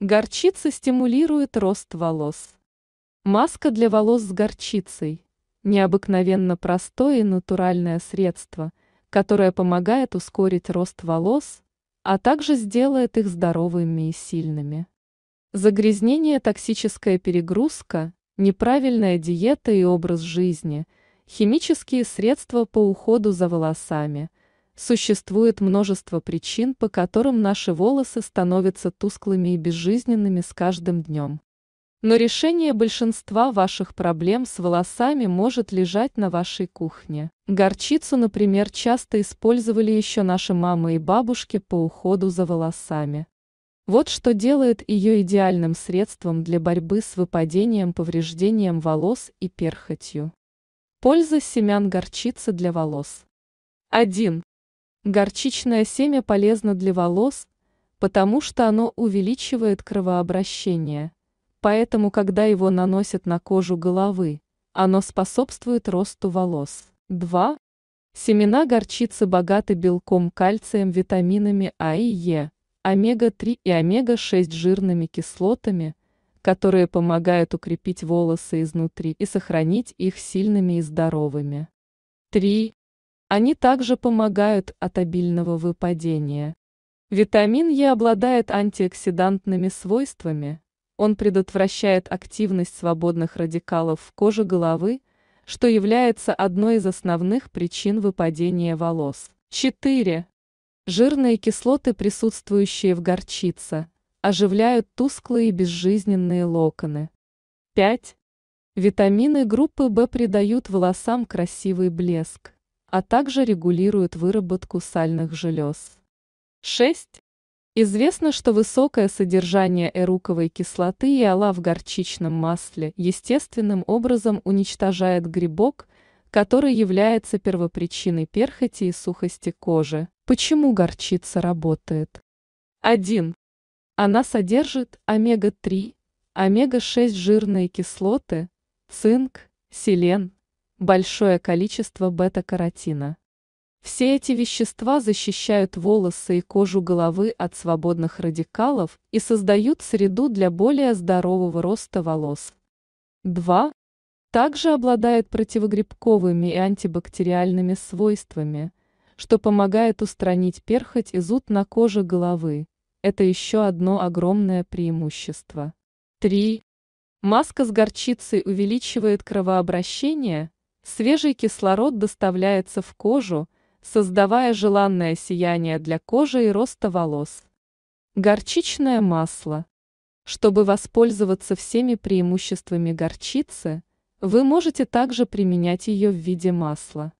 Горчица стимулирует рост волос. Маска для волос с горчицей – необыкновенно простое и натуральное средство, которое помогает ускорить рост волос, а также сделает их здоровыми и сильными. Загрязнение, токсическая перегрузка, неправильная диета и образ жизни, химические средства по уходу за волосами – Существует множество причин, по которым наши волосы становятся тусклыми и безжизненными с каждым днем. Но решение большинства ваших проблем с волосами может лежать на вашей кухне. Горчицу, например, часто использовали еще наши мамы и бабушки по уходу за волосами. Вот что делает ее идеальным средством для борьбы с выпадением, повреждением волос и перхотью. Польза семян горчицы для волос. 1. Горчичное семя полезно для волос, потому что оно увеличивает кровообращение. Поэтому, когда его наносят на кожу головы, оно способствует росту волос. 2. Семена горчицы богаты белком, кальцием, витаминами А и Е, омега-3 и омега-6 жирными кислотами, которые помогают укрепить волосы изнутри и сохранить их сильными и здоровыми. 3. Они также помогают от обильного выпадения. Витамин Е обладает антиоксидантными свойствами. Он предотвращает активность свободных радикалов в коже головы, что является одной из основных причин выпадения волос. 4. Жирные кислоты, присутствующие в горчице, оживляют тусклые и безжизненные локоны. 5. Витамины группы В придают волосам красивый блеск а также регулируют выработку сальных желез. 6. Известно, что высокое содержание эруковой кислоты и ала в горчичном масле естественным образом уничтожает грибок, который является первопричиной перхоти и сухости кожи. Почему горчица работает? 1. Она содержит омега-3, омега-6 жирные кислоты, цинк, селен, большое количество бета-каротина. Все эти вещества защищают волосы и кожу головы от свободных радикалов и создают среду для более здорового роста волос. 2. Также обладает противогрибковыми и антибактериальными свойствами, что помогает устранить перхоть и зуд на коже головы. Это еще одно огромное преимущество. 3. Маска с горчицей увеличивает кровообращение Свежий кислород доставляется в кожу, создавая желанное сияние для кожи и роста волос. Горчичное масло. Чтобы воспользоваться всеми преимуществами горчицы, вы можете также применять ее в виде масла.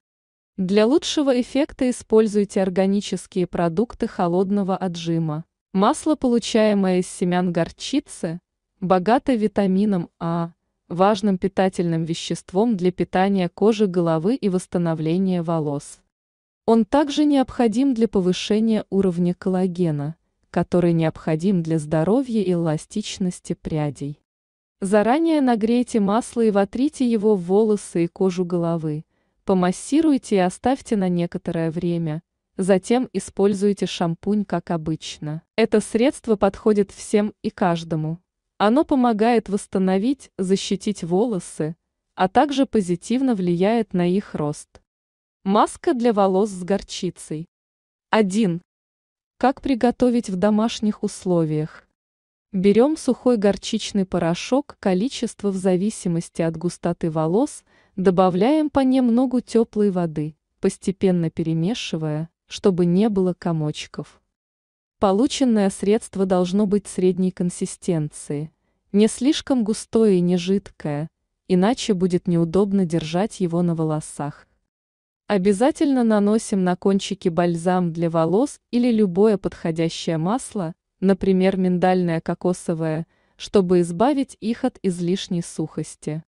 Для лучшего эффекта используйте органические продукты холодного отжима. Масло, получаемое из семян горчицы, богато витамином А, важным питательным веществом для питания кожи головы и восстановления волос. Он также необходим для повышения уровня коллагена, который необходим для здоровья и эластичности прядей. Заранее нагрейте масло и вотрите его в волосы и кожу головы. Помассируйте и оставьте на некоторое время. Затем используйте шампунь, как обычно. Это средство подходит всем и каждому. Оно помогает восстановить, защитить волосы, а также позитивно влияет на их рост. Маска для волос с горчицей. 1. Как приготовить в домашних условиях? Берем сухой горчичный порошок, количество в зависимости от густоты волос, добавляем понемногу теплой воды, постепенно перемешивая, чтобы не было комочков. Полученное средство должно быть средней консистенции, не слишком густое и не жидкое, иначе будет неудобно держать его на волосах. Обязательно наносим на кончики бальзам для волос или любое подходящее масло, например, миндальное кокосовое, чтобы избавить их от излишней сухости.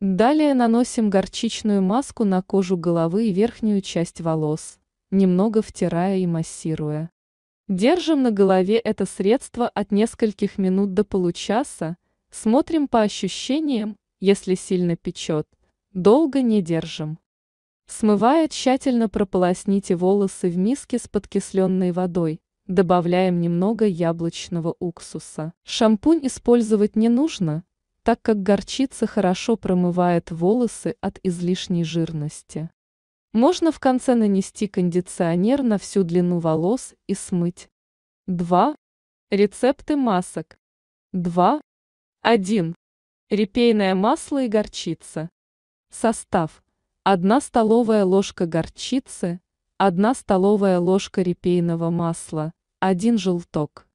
Далее наносим горчичную маску на кожу головы и верхнюю часть волос, немного втирая и массируя. Держим на голове это средство от нескольких минут до получаса, смотрим по ощущениям, если сильно печет, долго не держим. Смывая, тщательно прополосните волосы в миске с подкисленной водой, добавляем немного яблочного уксуса. Шампунь использовать не нужно, так как горчица хорошо промывает волосы от излишней жирности. Можно в конце нанести кондиционер на всю длину волос и смыть. 2. Рецепты масок. 2. 1. Репейное масло и горчица. Состав. 1 столовая ложка горчицы, 1 столовая ложка репейного масла, 1 желток.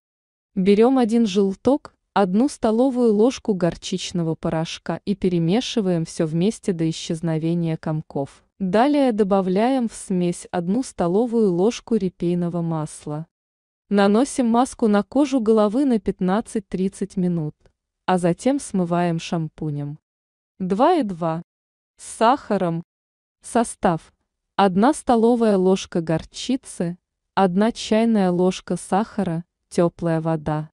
Берем один желток, одну столовую ложку горчичного порошка и перемешиваем все вместе до исчезновения комков. Далее добавляем в смесь одну столовую ложку репейного масла. Наносим маску на кожу головы на 15-30 минут, а затем смываем шампунем. 2,2. С сахаром. Состав. 1 столовая ложка горчицы, 1 чайная ложка сахара, теплая вода.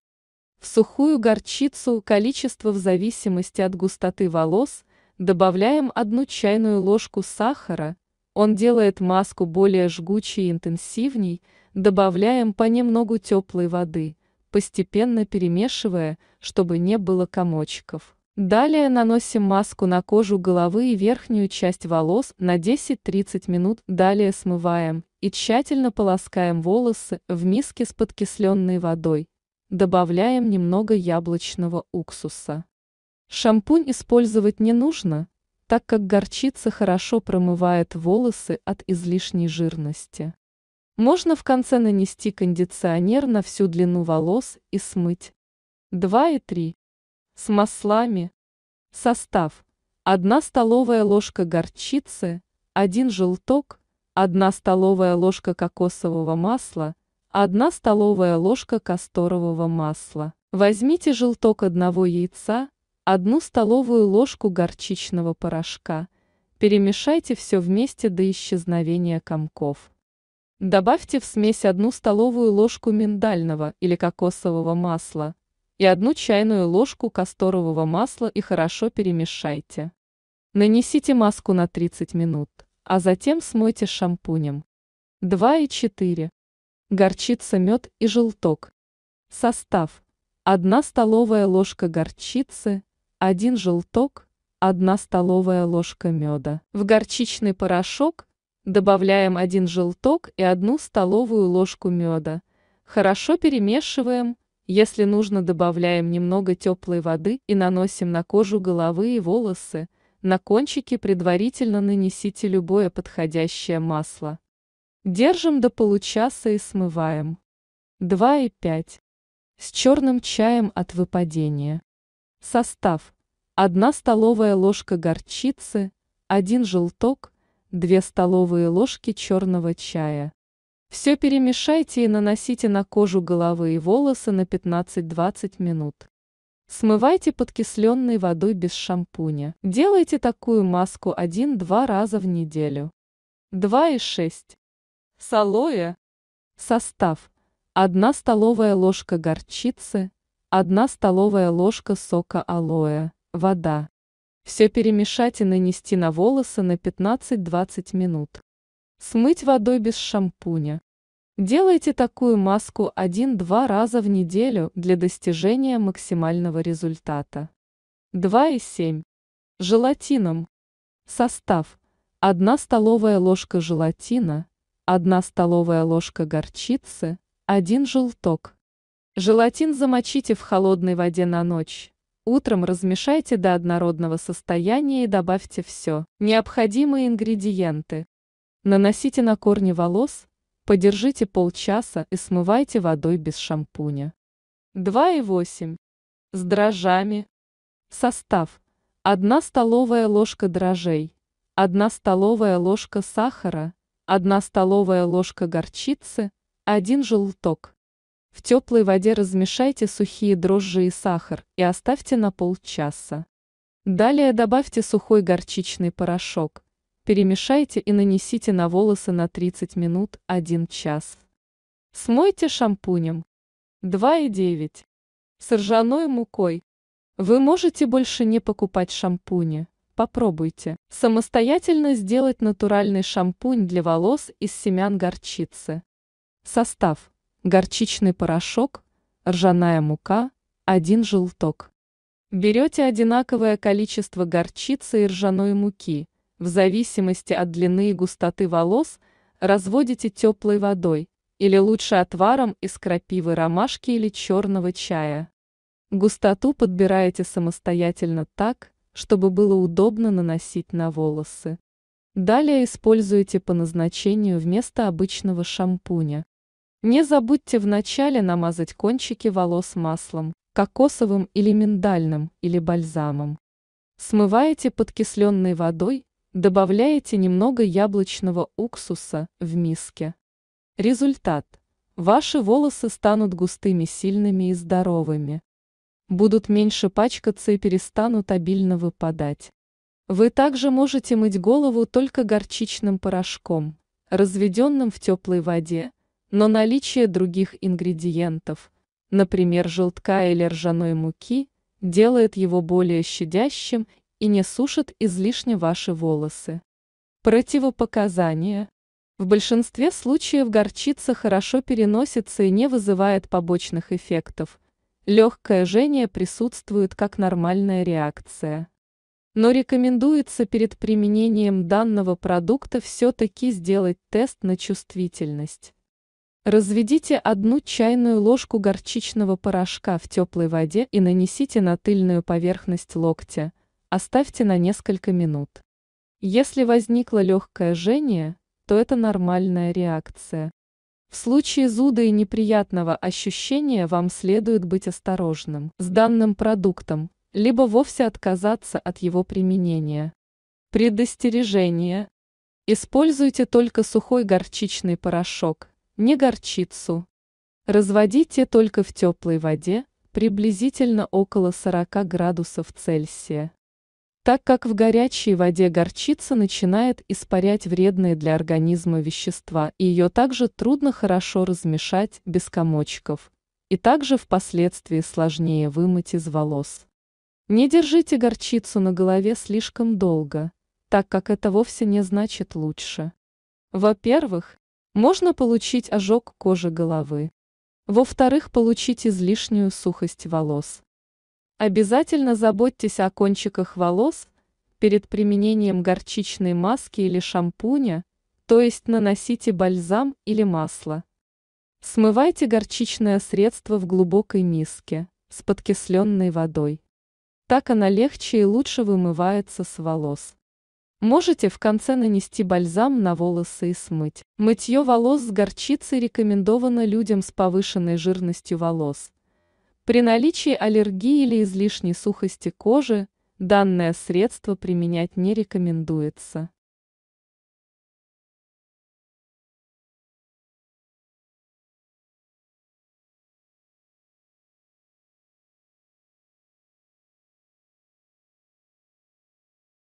В сухую горчицу количество в зависимости от густоты волос – Добавляем одну чайную ложку сахара, он делает маску более жгучей и интенсивней, добавляем понемногу теплой воды, постепенно перемешивая, чтобы не было комочков. Далее наносим маску на кожу головы и верхнюю часть волос на 10-30 минут, далее смываем и тщательно полоскаем волосы в миске с подкисленной водой. Добавляем немного яблочного уксуса. Шампунь использовать не нужно, так как горчица хорошо промывает волосы от излишней жирности. Можно в конце нанести кондиционер на всю длину волос и смыть. 2 и 3. С маслами. Состав. 1 столовая ложка горчицы, 1 желток, 1 столовая ложка кокосового масла, 1 столовая ложка касторового масла. Возьмите желток одного яйца, одну столовую ложку горчичного порошка. Перемешайте все вместе до исчезновения комков. Добавьте в смесь одну столовую ложку миндального или кокосового масла и одну чайную ложку касторового масла и хорошо перемешайте. Нанесите маску на 30 минут, а затем смойте шампунем. 2 и 4. Горчица, мед и желток. Состав. 1 столовая ложка горчицы, 1 желток, 1 столовая ложка меда. В горчичный порошок добавляем 1 желток и 1 столовую ложку меда. Хорошо перемешиваем, если нужно добавляем немного теплой воды и наносим на кожу головы и волосы. На кончики предварительно нанесите любое подходящее масло. Держим до получаса и смываем. 2,5. С черным чаем от выпадения. Состав. 1 столовая ложка горчицы, 1 желток, 2 столовые ложки черного чая. Все перемешайте и наносите на кожу головы и волосы на 15-20 минут. Смывайте подкисленной водой без шампуня. Делайте такую маску 1-2 раза в неделю. 2 и 6. Салоя. Состав. 1 столовая ложка горчицы, 1 столовая ложка сока алоэ, вода. Все перемешать и нанести на волосы на 15-20 минут. Смыть водой без шампуня. Делайте такую маску 1-2 раза в неделю для достижения максимального результата. 2,7. Желатином. Состав. 1 столовая ложка желатина, 1 столовая ложка горчицы, 1 желток. Желатин замочите в холодной воде на ночь. Утром размешайте до однородного состояния и добавьте все, необходимые ингредиенты. Наносите на корни волос, подержите полчаса и смывайте водой без шампуня. 2,8. С дрожжами. Состав. 1 столовая ложка дрожжей, 1 столовая ложка сахара, 1 столовая ложка горчицы, 1 желток. В теплой воде размешайте сухие дрожжи и сахар и оставьте на полчаса. Далее добавьте сухой горчичный порошок. Перемешайте и нанесите на волосы на 30 минут 1 час. Смойте шампунем. 2,9. С ржаной мукой. Вы можете больше не покупать шампуни. Попробуйте самостоятельно сделать натуральный шампунь для волос из семян горчицы. Состав горчичный порошок, ржаная мука, один желток. Берете одинаковое количество горчицы и ржаной муки, в зависимости от длины и густоты волос, разводите теплой водой, или лучше отваром из крапивы ромашки или черного чая. Густоту подбираете самостоятельно так, чтобы было удобно наносить на волосы. Далее используйте по назначению вместо обычного шампуня. Не забудьте вначале намазать кончики волос маслом, кокосовым или миндальным, или бальзамом. Смываете подкисленной водой, добавляете немного яблочного уксуса в миске. Результат. Ваши волосы станут густыми, сильными и здоровыми. Будут меньше пачкаться и перестанут обильно выпадать. Вы также можете мыть голову только горчичным порошком, разведенным в теплой воде, но наличие других ингредиентов, например, желтка или ржаной муки, делает его более щадящим и не сушит излишне ваши волосы. Противопоказания. В большинстве случаев горчица хорошо переносится и не вызывает побочных эффектов. Легкое жжение присутствует как нормальная реакция. Но рекомендуется перед применением данного продукта все-таки сделать тест на чувствительность. Разведите одну чайную ложку горчичного порошка в теплой воде и нанесите на тыльную поверхность локтя. Оставьте на несколько минут. Если возникло легкое жжение, то это нормальная реакция. В случае зуда и неприятного ощущения вам следует быть осторожным с данным продуктом, либо вовсе отказаться от его применения. Предостережение. Используйте только сухой горчичный порошок, не горчицу. Разводите только в теплой воде, приблизительно около 40 градусов Цельсия. Так как в горячей воде горчица начинает испарять вредные для организма вещества, и ее также трудно хорошо размешать без комочков, и также впоследствии сложнее вымыть из волос. Не держите горчицу на голове слишком долго, так как это вовсе не значит лучше. Во-первых, можно получить ожог кожи головы. Во-вторых, получить излишнюю сухость волос. Обязательно заботьтесь о кончиках волос перед применением горчичной маски или шампуня, то есть наносите бальзам или масло. Смывайте горчичное средство в глубокой миске с подкисленной водой. Так она легче и лучше вымывается с волос. Можете в конце нанести бальзам на волосы и смыть. Мытье волос с горчицей рекомендовано людям с повышенной жирностью волос. При наличии аллергии или излишней сухости кожи данное средство применять не рекомендуется.